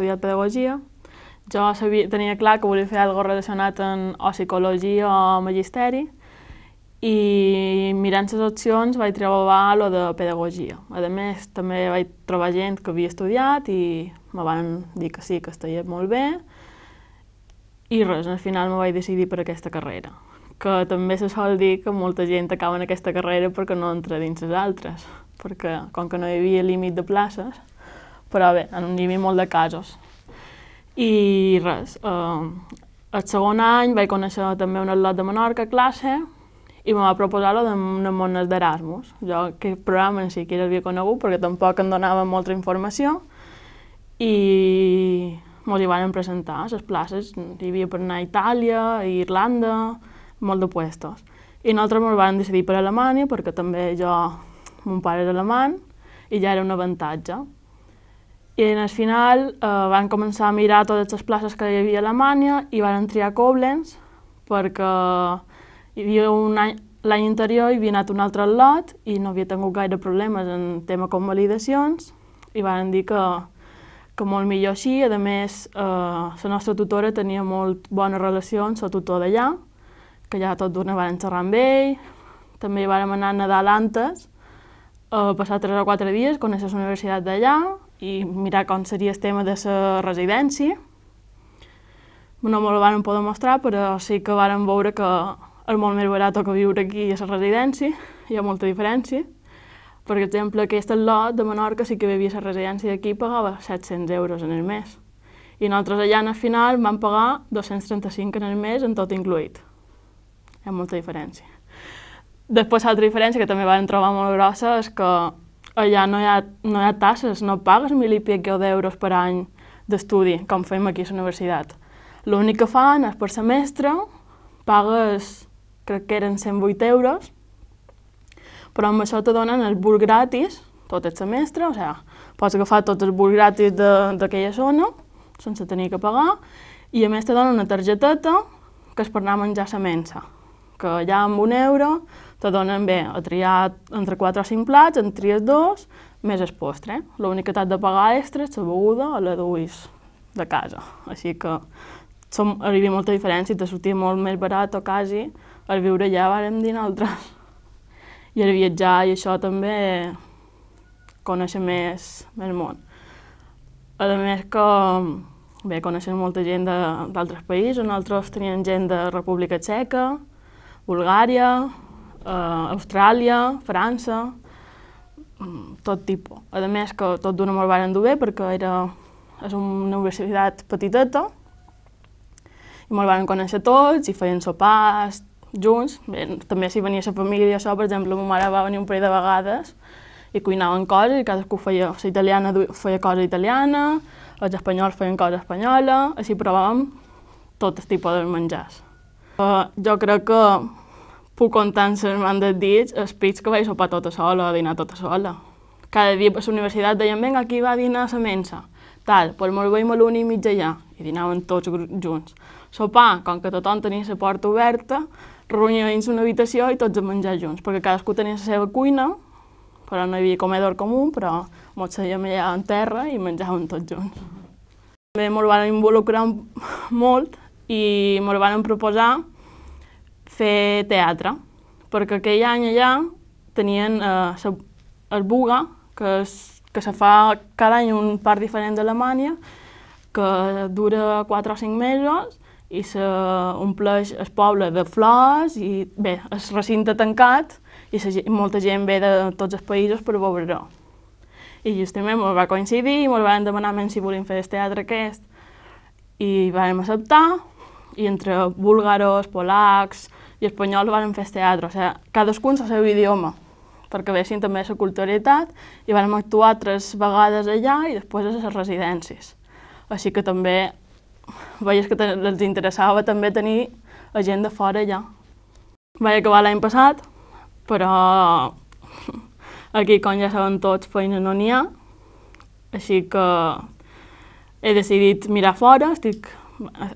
estudiat pedagogia. Jo sabia, tenia clar que volia fer alguna relacionat amb o psicologia o magisteri i mirant les opcions vaig trobar lo de pedagogia. A més, també vaig trobar gent que havia estudiat i me van dir que sí, que estaria molt bé. I res, al final me vaig decidir per aquesta carrera, que també se sol dir que molta gent acaba en aquesta carrera perquè no entra dins les altres, perquè com que no hi havia límit de places, però bé, en un nivell molt de casos. I res, eh, el segon any vaig conèixer també un atlet de Menorca a classe i me va proposar lo d'unes mones d'Erasmus. Jo aquest programa en si que havia conegut perquè tampoc em donava molta informació i mos hi van presentar, les places, hi havia per anar a Itàlia, a Irlanda, molt de puestos. I nosaltres ens van decidir per Alemanya perquè també jo, mon pare és alemany, i ja era un avantatge. I en el final eh, van començar a mirar totes les places que hi havia a Alemanya i van triar Koblenz perquè hi havia un any, l'any anterior hi havia anat un altre lot i no havia tingut gaire problemes en tema com validacions i van dir que, que molt millor així. A més, eh, la nostra tutora tenia molt bona relació amb la tutor d'allà, que ja tot d'una van xerrar amb ell. També vam anar a Nadal antes, a eh, passar tres o quatre dies, conèixer la universitat d'allà, i mirar com seria el tema de la residència. No me la van poder mostrar, però sí que varen veure que és molt més barat que viure aquí a la residència, hi ha molta diferència. Per exemple, aquest lot de Menorca sí que vivia a la residència d'aquí pagava 700 euros en el mes. I nosaltres allà, al final, vam pagar 235 en el mes, en tot incluït. Hi ha molta diferència. Després, l'altra diferència que també vam trobar molt grossa és que allà no hi ha, no hi ha tasses, no pagues mil i pico d'euros per any d'estudi, com fem aquí a la universitat. L'únic que fan és per semestre, pagues, crec que eren 108 euros, però amb això te donen el bus gratis tot el semestre, o sigui, pots agafar tot el bus gratis d'aquella zona, sense tenir que pagar, i a més te donen una targeteta que és per anar a menjar a la mensa que ja amb un euro te donen bé a triar entre 4 o 5 plats, en tries dos, més el postre. Eh? L'única que t'has de pagar extra és la beguda o la duis de casa. Així que som, arribi molta diferència i te sortia molt més barat o quasi el viure allà, ja, vàrem dir nosaltres. I el viatjar i això també conèixer més, més món. A més que bé, coneixem molta gent d'altres països, nosaltres teníem gent de República Txeca, Bulgària, eh, Austràlia, França, mm, tot tipus. A més que tot d'una molt van endur bé perquè era, és una universitat petiteta i molt van conèixer tots i feien sopars junts. Bé, també si venia la família, això, per exemple, ma mare va venir un parell de vegades i cuinaven coses i cadascú feia, la italiana feia cosa italiana, els espanyols feien cosa espanyola, així provàvem tot el tipus de menjars. Uh, jo crec que puc comptar amb les mans dels dits els pits que vaig sopar tota sola, dinar tota sola. Cada dia a la universitat deien, vinga, aquí va a dinar a la mensa. Tal, pues mos veiem a l'una i mitja allà. I dinaven tots junts. Sopar, com que tothom tenia la porta oberta, reunia dins una habitació i tots a menjar junts, perquè cadascú tenia la seva cuina, però no hi havia comedor comú, però molts seguíem allà en terra i menjàvem tots junts. També m'ho van involucrar molt i m'ho van proposar fer teatre, perquè aquell any allà tenien eh, el Buga, que, es, que se fa cada any un part diferent d'Alemanya, que dura 4 o 5 mesos i s'ompleix el poble de flors i bé, es recinte tancat i se, molta gent ve de tots els països per veure-ho. I justament ens va coincidir i ens van demanar si volíem fer el teatre aquest i vam acceptar i entre búlgaros, polacs i espanyols van fer teatre, o sigui, en el seu idioma, perquè veien també la culturalitat i vam actuar tres vegades allà i després a les residències. Així que també veies que els interessava també tenir la gent de fora allà. Vaig acabar l'any passat, però aquí, com ja saben tots, feina no n'hi ha, així que he decidit mirar fora, estic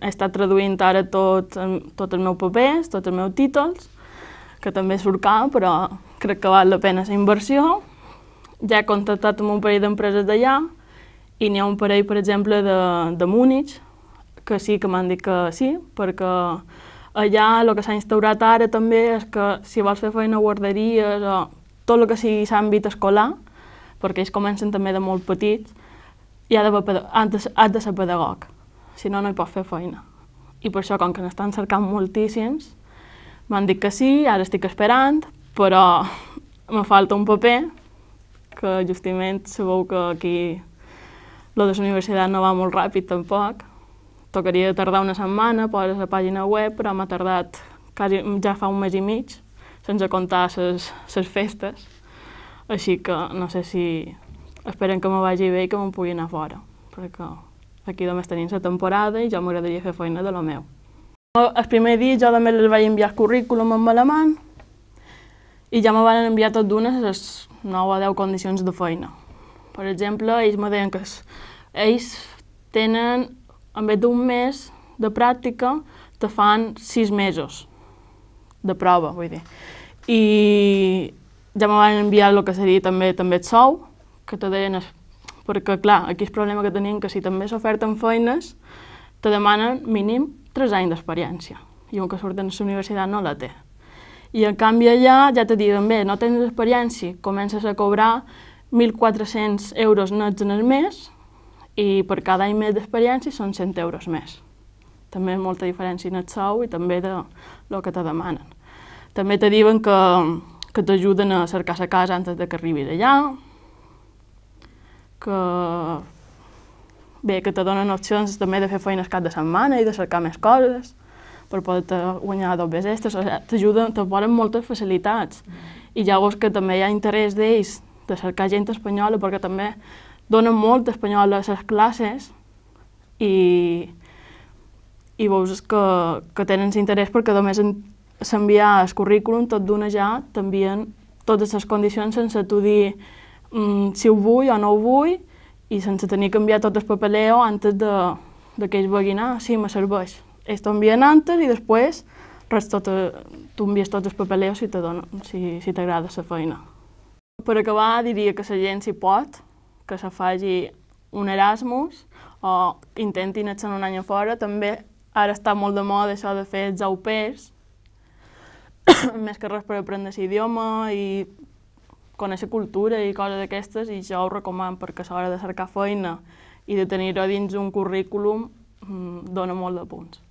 he estat traduint ara tot, tot el meu paper, tots els meus títols, que també surt cal, però crec que val la pena la inversió. Ja he contactat amb un parell d'empreses d'allà i n'hi ha un parell, per exemple, de, de Múnich, que sí que m'han dit que sí, perquè allà el que s'ha instaurat ara també és que si vols fer feina a guarderies o tot el que sigui l'àmbit escolar, perquè ells comencen també de molt petits, i ha de, has de, has de ser pedagog si no, no hi pot fer feina. I per això, com que n'estan cercant moltíssims, m'han dit que sí, ara estic esperant, però me falta un paper, que justament sabeu que aquí lo de la universitat no va molt ràpid tampoc. Tocaria tardar una setmana, poses la pàgina web, però m'ha tardat quasi, ja fa un mes i mig, sense comptar les festes. Així que no sé si esperen que me vagi bé i que me'n pugui anar fora, perquè Aquí només tenim la temporada i ja m'agradaria fer feina de lo meu. El primer dia jo també les vaig enviar el currículum amb mà i ja me van enviar tot d'unes les 9 o 10 condicions de feina. Per exemple, ells me deien que ells tenen, en vez d'un mes de pràctica, te fan 6 mesos de prova, vull dir. I ja me van enviar el que seria també també et sou, que te deien perquè, clar, aquí és el problema que tenien que si també s'oferten feines, te demanen mínim 3 anys d'experiència, i un que surten a la universitat no la té. I en canvi allà ja te diuen, bé, no tens experiència, comences a cobrar 1.400 euros nets en el mes i per cada any més d'experiència són 100 euros més. També molta diferència en el sou i també de lo que te demanen. També te diuen que, que t'ajuden a cercar la casa antes de que arribi d'allà, que bé, que te donen opcions també de fer feines cap de setmana i de cercar més coses per poder guanyar dos O sigui, t'ajuden, te volen moltes facilitats. Mm. I ja veus que també hi ha interès d'ells de cercar gent espanyola, perquè també donen molt espanyol a les classes i, i veus que, que tenen interès perquè només s'enviar el currículum tot d'una ja t'envien totes les condicions sense tu dir mm, si ho vull o no ho vull, i sense tenir que enviar tot el papeleo antes de, de que ells vulguin, ah, sí, me serveix. Ells t'envien antes i després res, tot, eh, tu envies tots els papeleos si t'agrada si, si la feina. Per acabar, diria que la gent, si pot, que se faci un Erasmus o intenti estar un any a fora. També ara està molt de moda això de fer els au pairs, més que res per aprendre l'idioma i conèixer cultura i coses d'aquestes i jo ho recomano perquè a l'hora de cercar feina i de tenir-ho dins un currículum mm, dona molt de punts.